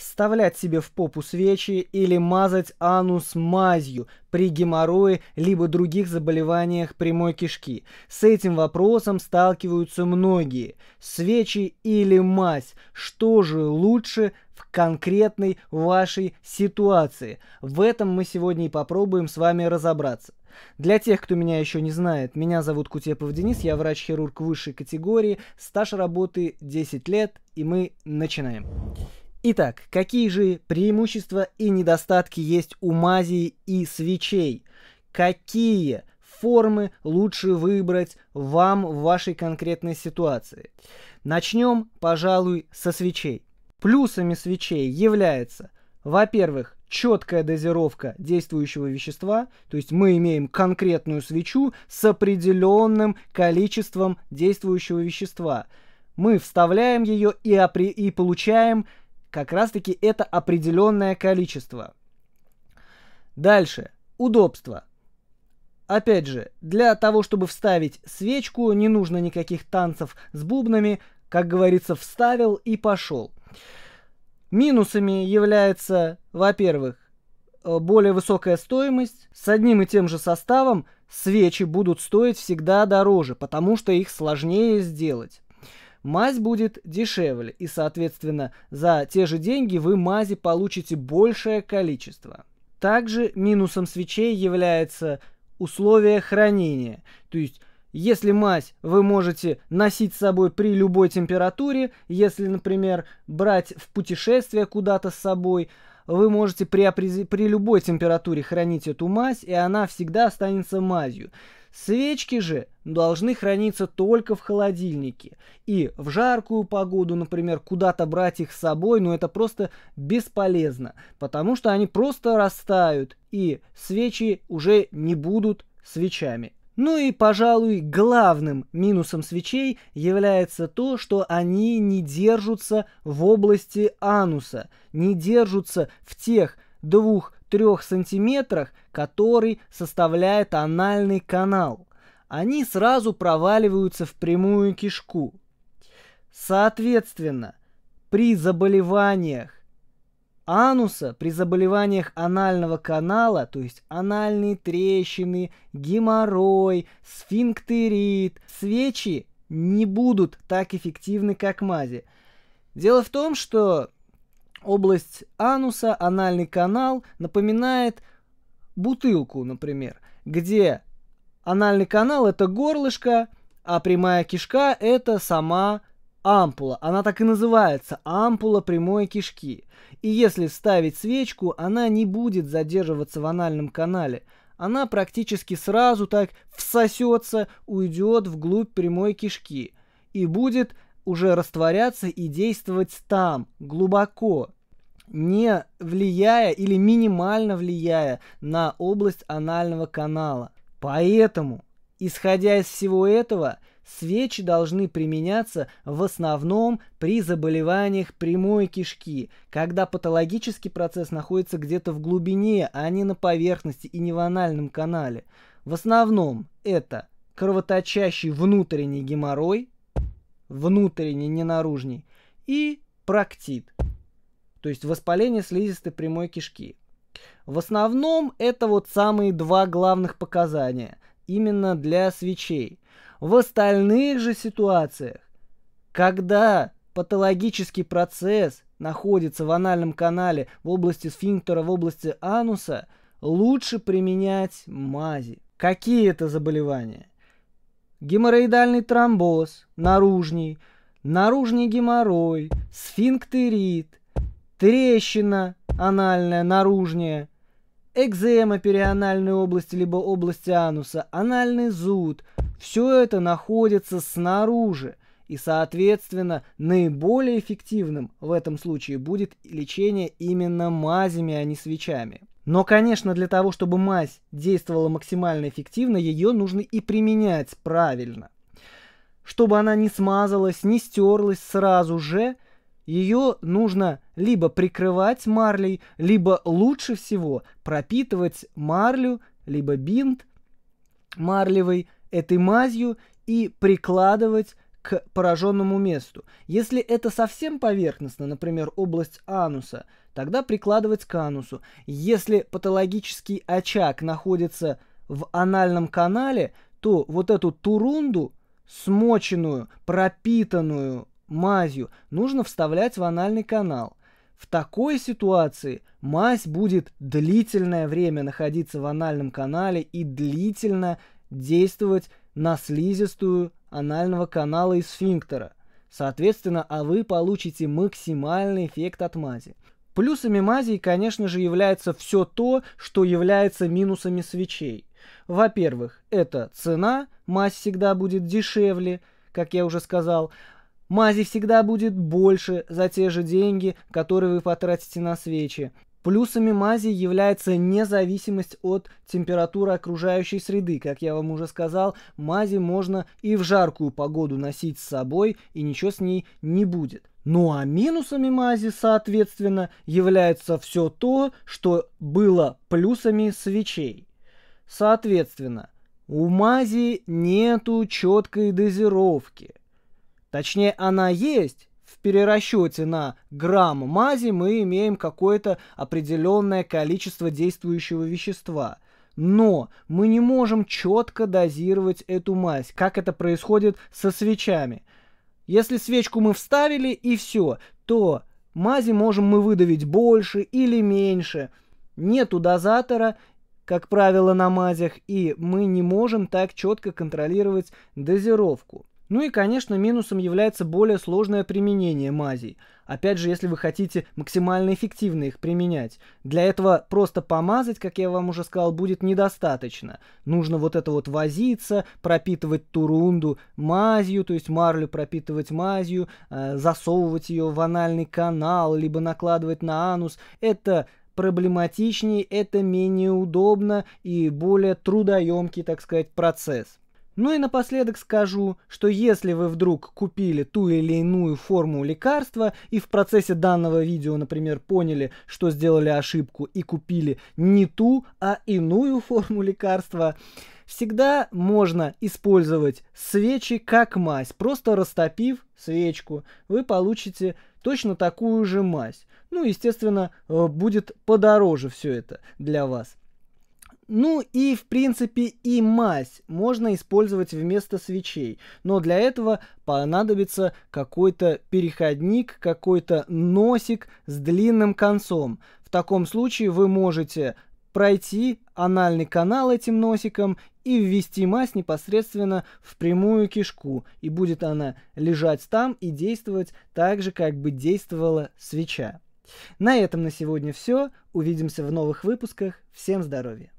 вставлять себе в попу свечи или мазать анус мазью при геморрое либо других заболеваниях прямой кишки. С этим вопросом сталкиваются многие. Свечи или мазь, что же лучше в конкретной вашей ситуации? В этом мы сегодня и попробуем с вами разобраться. Для тех, кто меня еще не знает, меня зовут Кутепов Денис, я врач-хирург высшей категории, стаж работы 10 лет, и мы начинаем. Итак, какие же преимущества и недостатки есть у мазей и свечей? Какие формы лучше выбрать вам в вашей конкретной ситуации? Начнем, пожалуй, со свечей. Плюсами свечей является, во-первых, четкая дозировка действующего вещества, то есть мы имеем конкретную свечу с определенным количеством действующего вещества. Мы вставляем ее и, опри- и получаем как раз-таки это определенное количество. Дальше. Удобство. Опять же, для того, чтобы вставить свечку, не нужно никаких танцев с бубнами, как говорится, вставил и пошел. Минусами является, во-первых, э, более высокая стоимость. С одним и тем же составом свечи будут стоить всегда дороже, потому что их сложнее сделать мазь будет дешевле, и, соответственно, за те же деньги вы мази получите большее количество. Также минусом свечей является условие хранения, то есть если мазь вы можете носить с собой при любой температуре, если, например, брать в путешествие куда-то с собой, вы можете при, при любой температуре хранить эту мазь, и она всегда останется мазью. Свечки же должны храниться только в холодильнике. И в жаркую погоду, например, куда-то брать их с собой, но ну, это просто бесполезно, потому что они просто растают, и свечи уже не будут свечами. Ну и, пожалуй, главным минусом свечей является то, что они не держатся в области ануса, не держатся в тех 2-3 сантиметрах, который составляет анальный канал. Они сразу проваливаются в прямую кишку. Соответственно, при заболеваниях ануса, при заболеваниях анального канала, то есть анальные трещины, геморрой, сфинктерит, свечи не будут так эффективны, как мази. Дело в том, что область ануса, анальный канал напоминает бутылку, например, где анальный канал это горлышко, а прямая кишка это сама ампула. Она так и называется, ампула прямой кишки. И если ставить свечку, она не будет задерживаться в анальном канале. Она практически сразу так всосется, уйдет вглубь прямой кишки и будет уже растворяться и действовать там, глубоко, не влияя или минимально влияя на область анального канала. Поэтому, исходя из всего этого, свечи должны применяться в основном при заболеваниях прямой кишки, когда патологический процесс находится где-то в глубине, а не на поверхности и не в анальном канале. В основном это кровоточащий внутренний геморрой, внутренний, не наружный, и проктит, то есть воспаление слизистой прямой кишки. В основном это вот самые два главных показания, именно для свечей. В остальных же ситуациях, когда патологический процесс находится в анальном канале в области сфинктера, в области ануса, лучше применять мази. Какие это заболевания? геморроидальный тромбоз, наружный, наружный геморрой, сфинктерит, трещина анальная, наружная, экзема перианальной области либо области ануса, анальный зуд. Все это находится снаружи. И, соответственно, наиболее эффективным в этом случае будет лечение именно мазями, а не свечами. Но, конечно, для того, чтобы мазь действовала максимально эффективно, ее нужно и применять правильно. Чтобы она не смазалась, не стерлась сразу же, ее нужно либо прикрывать марлей, либо лучше всего пропитывать марлю, либо бинт марлевой этой мазью и прикладывать к пораженному месту. Если это совсем поверхностно, например, область ануса – тогда прикладывать к анусу. Если патологический очаг находится в анальном канале, то вот эту турунду, смоченную, пропитанную мазью, нужно вставлять в анальный канал. В такой ситуации мазь будет длительное время находиться в анальном канале и длительно действовать на слизистую анального канала и сфинктера. Соответственно, а вы получите максимальный эффект от мази. Плюсами мазей, конечно же, является все то, что является минусами свечей. Во-первых, это цена, мазь всегда будет дешевле, как я уже сказал, мази всегда будет больше за те же деньги, которые вы потратите на свечи. Плюсами мази является независимость от температуры окружающей среды. Как я вам уже сказал, мази можно и в жаркую погоду носить с собой, и ничего с ней не будет. Ну а минусами мази, соответственно, является все то, что было плюсами свечей. Соответственно, у мази нету четкой дозировки. Точнее, она есть, перерасчете на грамм мази мы имеем какое-то определенное количество действующего вещества. Но мы не можем четко дозировать эту мазь, как это происходит со свечами. Если свечку мы вставили и все, то мази можем мы выдавить больше или меньше. Нету дозатора, как правило, на мазях, и мы не можем так четко контролировать дозировку. Ну и, конечно, минусом является более сложное применение мазей. Опять же, если вы хотите максимально эффективно их применять. Для этого просто помазать, как я вам уже сказал, будет недостаточно. Нужно вот это вот возиться, пропитывать турунду мазью, то есть марлю пропитывать мазью, э, засовывать ее в анальный канал, либо накладывать на анус. Это проблематичнее, это менее удобно и более трудоемкий, так сказать, процесс. Ну и напоследок скажу, что если вы вдруг купили ту или иную форму лекарства и в процессе данного видео, например, поняли, что сделали ошибку и купили не ту, а иную форму лекарства, всегда можно использовать свечи как мазь. Просто растопив свечку, вы получите точно такую же мазь. Ну, естественно, э, будет подороже все это для вас. Ну и, в принципе, и мазь можно использовать вместо свечей, но для этого понадобится какой-то переходник, какой-то носик с длинным концом. В таком случае вы можете пройти анальный канал этим носиком и ввести мазь непосредственно в прямую кишку, и будет она лежать там и действовать так же, как бы действовала свеча. На этом на сегодня все. Увидимся в новых выпусках. Всем здоровья!